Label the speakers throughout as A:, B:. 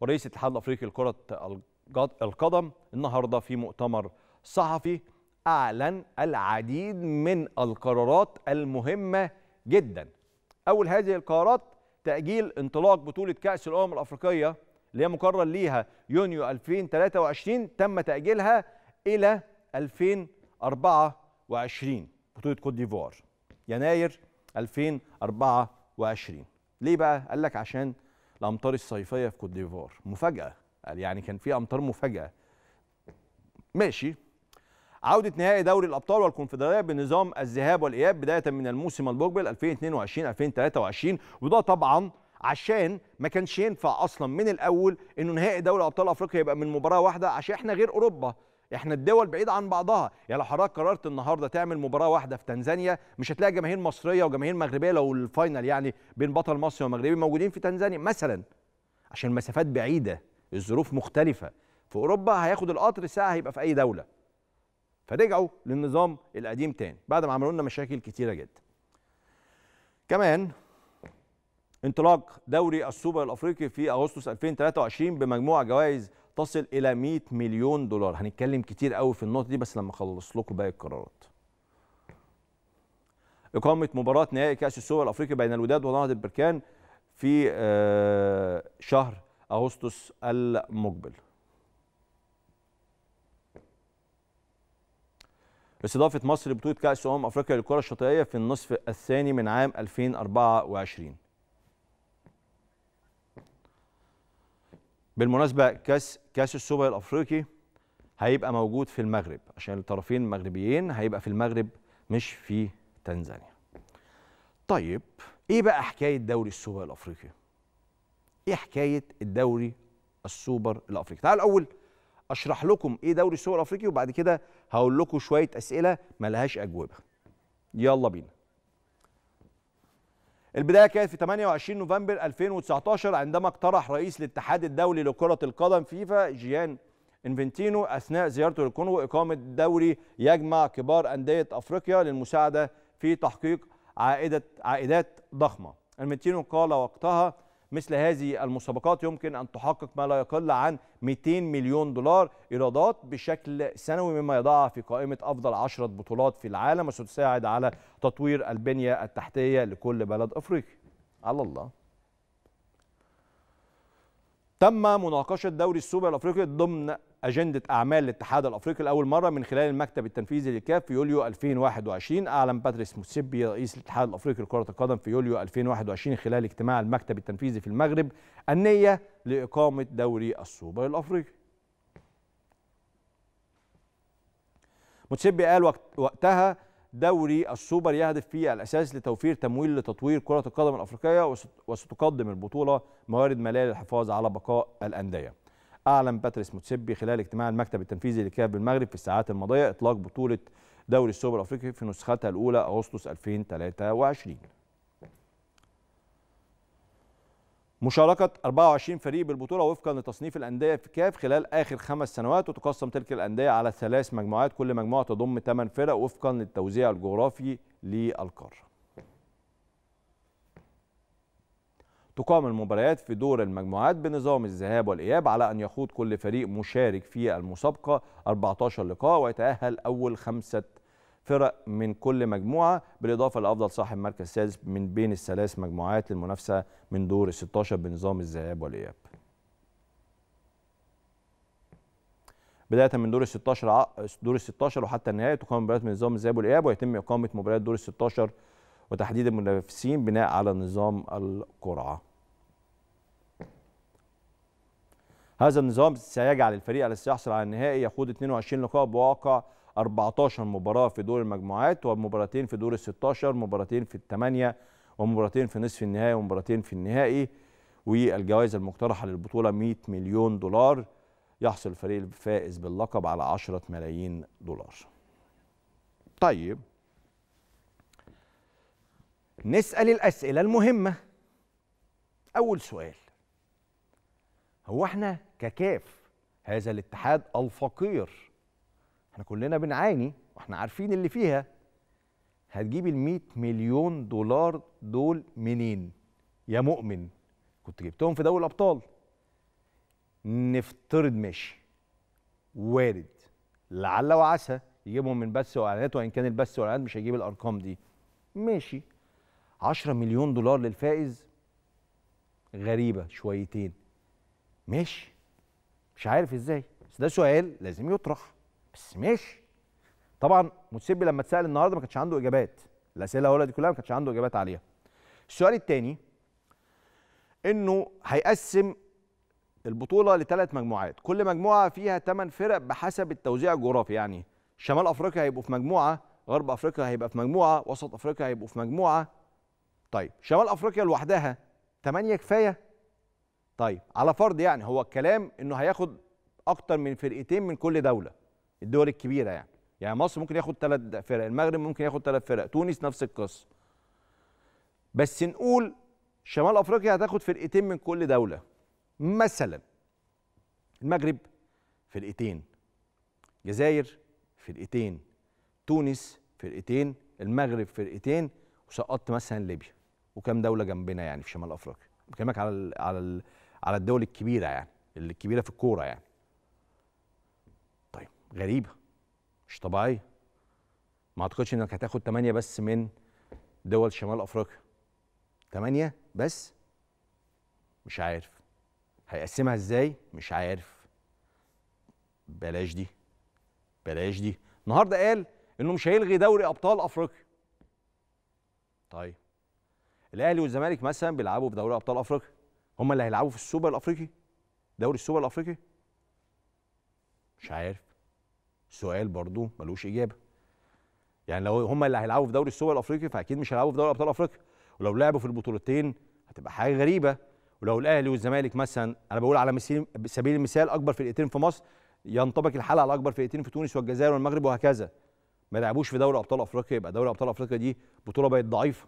A: ورئيس الاتحاد الافريقي لكره القدم النهارده في مؤتمر صحفي اعلن العديد من القرارات المهمه جدا اول هذه القرارات تاجيل انطلاق بطوله كاس الامم الافريقيه اللي هي مقرر ليها يونيو 2023 تم تاجيلها الى 2024 بطوله كوت ديفوار يناير 2024 ليه بقى قال لك عشان الامطار الصيفيه في كوت ديفوار مفاجاه قال يعني كان في امطار مفاجاه ماشي عودة نهائي دوري الأبطال والكونفدرالية بنظام الذهاب والإياب بداية من الموسم المقبل 2022-2023 وده طبعا عشان ما كانش ينفع أصلا من الأول إنه نهائي دوري أبطال أفريقيا يبقى من مباراة واحدة عشان إحنا غير أوروبا احنا الدول بعيدة عن بعضها يعني لو حضرتك قررت النهارده تعمل مباراه واحده في تنزانيا مش هتلاقي جماهير مصريه وجماهير مغربيه لو الفاينل يعني بين بطل مصري ومغربي موجودين في تنزانيا مثلا عشان المسافات بعيده الظروف مختلفه في اوروبا هياخد القطر ساعه هيبقى في اي دوله فرجعوا للنظام القديم تاني بعد ما عملوا لنا مشاكل كتيره جدا كمان انطلاق دوري السوبر الافريقي في اغسطس 2023 بمجموع جوائز تصل الى 100 مليون دولار هنتكلم كتير قوي في النقطه دي بس لما اخلص لكم باقي القرارات اقامه مباراه نهائي كاس السوبر الافريقي بين الوداد ونهضه البركان في آه، شهر اغسطس المقبل استضافه مصر لبطوله كاس امم افريقيا للكره الشاطئيه في النصف الثاني من عام 2024 بالمناسبه كاس كاس السوبر الافريقي هيبقى موجود في المغرب عشان الطرفين المغربيين هيبقى في المغرب مش في تنزانيا طيب ايه بقى حكايه دوري السوبر الافريقي ايه حكايه الدوري السوبر الافريقي تعالوا الاول اشرح لكم ايه دوري السوبر الافريقي وبعد كده هقول لكم شويه اسئله ملهاش اجوبه يلا بينا البداية كانت في 28 نوفمبر 2019 عندما اقترح رئيس الاتحاد الدولي لكرة القدم فيفا جيان انفنتينو أثناء زيارته للكونغو إقامة دوري يجمع كبار أندية أفريقيا للمساعدة في تحقيق عائدة عائدات ضخمة انفنتينو قال وقتها مثل هذه المسابقات يمكن أن تحقق ما لا يقل عن 200 مليون دولار إيرادات بشكل سنوي مما يضعها في قائمة أفضل 10 بطولات في العالم وستساعد على تطوير البنية التحتية لكل بلد أفريقي على الله تم مناقشة دوري السوبر الأفريقي ضمن أجندة أعمال الاتحاد الأفريقي لأول مرة من خلال المكتب التنفيذي للكاف في يوليو 2021 أعلن باتريس موسيبي رئيس الاتحاد الأفريقي لكرة القدم في يوليو 2021 خلال اجتماع المكتب التنفيذي في المغرب النية لإقامة دوري السوبر الأفريقي موتسيبي قال وقت وقتها دوري السوبر يهدف في الأساس لتوفير تمويل لتطوير كرة القدم الأفريقية وستقدم البطولة موارد مالية للحفاظ على بقاء الأندية أعلن باتريس موتسيبي خلال اجتماع المكتب التنفيذي لكاف بالمغرب في الساعات الماضية إطلاق بطولة دوري السوبر الأفريقي في نسختها الأولى أغسطس 2023 مشاركة 24 فريق بالبطولة وفقا لتصنيف الأندية في كاف خلال آخر خمس سنوات وتقسم تلك الأندية على ثلاث مجموعات كل مجموعة تضم 8 فرق وفقا للتوزيع الجغرافي للقارة تقام المباريات في دور المجموعات بنظام الذهاب والإياب على أن يخوض كل فريق مشارك في المسابقة 14 لقاء ويتأهل أول خمسة فرق من كل مجموعة بالإضافة لأفضل صاحب مركز سادس من بين الثلاث مجموعات للمنافسة من دور 16 بنظام الذهاب والإياب بدايه من دور ال 16 دور ال 16 وحتى النهاية تقام مباريات من نظام الذهاب والاياب ويتم اقامه مباريات دور ال 16 وتحديد المنافسين بناء على نظام القرعة هذا النظام سيجعل الفريق الذي سيحصل على النهائي يخوض 22 لقاء بواقع 14 مباراة في دور المجموعات ومباراتين في دور ال 16 مباراتين في الثمانية ومباراتين في نصف النهائي ومباراتين في النهائي والجوائز المقترحة للبطولة 100 مليون دولار يحصل الفريق الفائز باللقب على 10 ملايين دولار طيب نسأل الأسئلة المهمة أول سؤال هو احنا ككاف هذا الاتحاد الفقير احنا كلنا بنعاني واحنا عارفين اللي فيها هتجيب ال 100 مليون دولار دول منين يا مؤمن كنت جبتهم في دوري الابطال نفترض ماشي وارد لعل وعسى يجيبهم من بث واعلانات وان كان البث والاعلانات مش هيجيب الارقام دي ماشي 10 مليون دولار للفائز غريبه شويتين ماشي مش عارف ازاي بس ده سؤال لازم يطرح بس ماشي طبعا متسبي لما اتسال النهارده ما كانش عنده اجابات الاسئله الاولى دي كلها ما كانش عنده اجابات عليها السؤال الثاني انه هيقسم البطوله لثلاث مجموعات كل مجموعه فيها ثمان فرق بحسب التوزيع الجغرافي يعني شمال افريقيا هيبقوا في مجموعه غرب افريقيا هيبقى في مجموعه وسط افريقيا هيبقوا في مجموعه طيب شمال افريقيا لوحدها 8 كفايه طيب على فرض يعني هو الكلام انه هياخد اكتر من فرقتين من كل دوله الدول الكبيره يعني يعني مصر ممكن ياخد ثلاث فرق المغرب ممكن ياخد ثلاث فرق تونس نفس القصه بس نقول شمال افريقيا هتاخد فرقتين من كل دوله مثلا المغرب فرقتين الجزائر فرقتين تونس فرقتين المغرب فرقتين وسقطت مثلا ليبيا وكام دوله جنبنا يعني في شمال افريقيا بكلمك على على على الدول الكبيره يعني الكبيره في الكوره يعني طيب غريبه مش طبيعيه ما اعتقدش انك هتاخد 8 بس من دول شمال افريقيا 8 بس مش عارف هيقسمها ازاي مش عارف بلاش دي بلاش دي النهارده قال انه مش هيلغي دوري ابطال افريقيا طيب الاهلي والزمالك مثلا بيلعبوا في دوري ابطال افريقيا هم اللي هيلعبوا في السوبر الافريقي دوري السوبر الافريقي مش عارف سؤال برضو ملوش اجابه يعني لو هم اللي هيلعبوا في دوري السوبر الافريقي فاكيد مش هيلعبوا في دوري ابطال افريقيا ولو لعبوا في البطولتين هتبقى حاجه غريبه ولو الاهلي والزمالك مثلا انا بقول على سبيل المثال اكبر فرقتين في مصر ينطبق الحال على اكبر فرقتين في تونس والجزائر والمغرب وهكذا ما لعبوش في دوري ابطال افريقيا يبقى دوري ابطال افريقيا دي بطوله بقت ضعيفه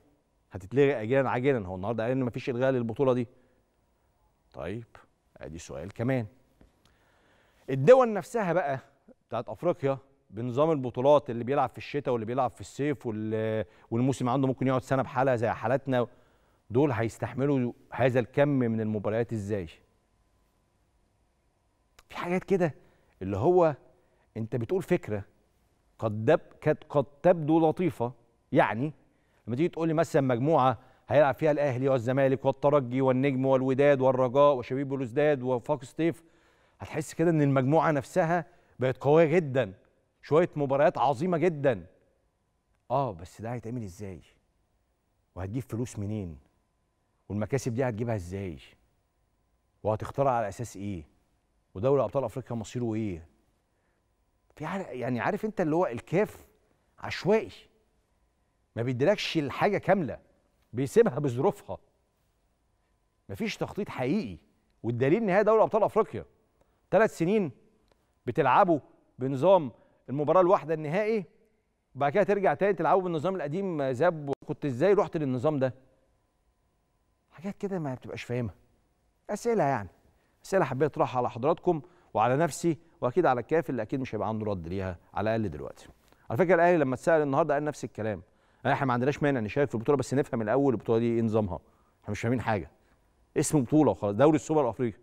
A: هتتلغي اجلا عاجلا هو النهارده قال ان مفيش الغاء للبطوله دي طيب ادي سؤال كمان الدول نفسها بقى بتاعت افريقيا بنظام البطولات اللي بيلعب في الشتاء واللي بيلعب في الصيف والموسم عنده ممكن يقعد سنه بحاله زي حالتنا دول هيستحملوا هذا الكم من المباريات ازاي في حاجات كده اللي هو انت بتقول فكره قد كانت قد تبدو لطيفه يعني لما تيجي تقول لي مثلا مجموعه هيلعب فيها الاهلي والزمالك والترجي والنجم والوداد والرجاء وشبيب بلوزداد وفاق ستيف هتحس كده ان المجموعه نفسها بقت قويه جدا شويه مباريات عظيمه جدا اه بس ده هيتعمل ازاي وهتجيب فلوس منين والمكاسب دي هتجيبها ازاي وهتختارها على اساس ايه ودوري ابطال افريقيا مصيره ايه في يعني عارف انت اللي هو الكاف عشوائي ما بيديلكش الحاجه كامله بيسيبها بظروفها مفيش تخطيط حقيقي والدليل ان هي دوري ابطال افريقيا ثلاث سنين بتلعبوا بنظام المباراه الواحده النهائي وبعد كده ترجع تاني تلعبوا بالنظام القديم ذاب كنت ازاي رحت للنظام ده حاجات كده ما بتبقاش فاهمها اسئله يعني اسئله حبيت اطرحها على حضراتكم وعلى نفسي واكيد على الكاف اللي اكيد مش هيبقى عنده رد ليها على الاقل دلوقتي على فكره الاهلي لما اتسال النهارده قال نفس الكلام احنا ما عندناش مانع نشارك في البطوله بس نفهم الاول البطوله دي ايه نظامها احنا مش فاهمين حاجه اسم بطوله وخلاص دوري السوبر الافريقي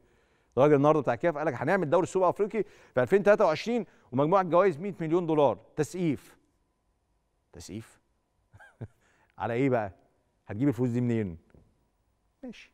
A: الراجل النهارده بتاع كاف قال لك هنعمل دوري السوبر الافريقي في 2023 ومجموعه جوائز 100 مليون دولار تسقيف تسقيف على ايه بقى هتجيب الفلوس دي منين ماشي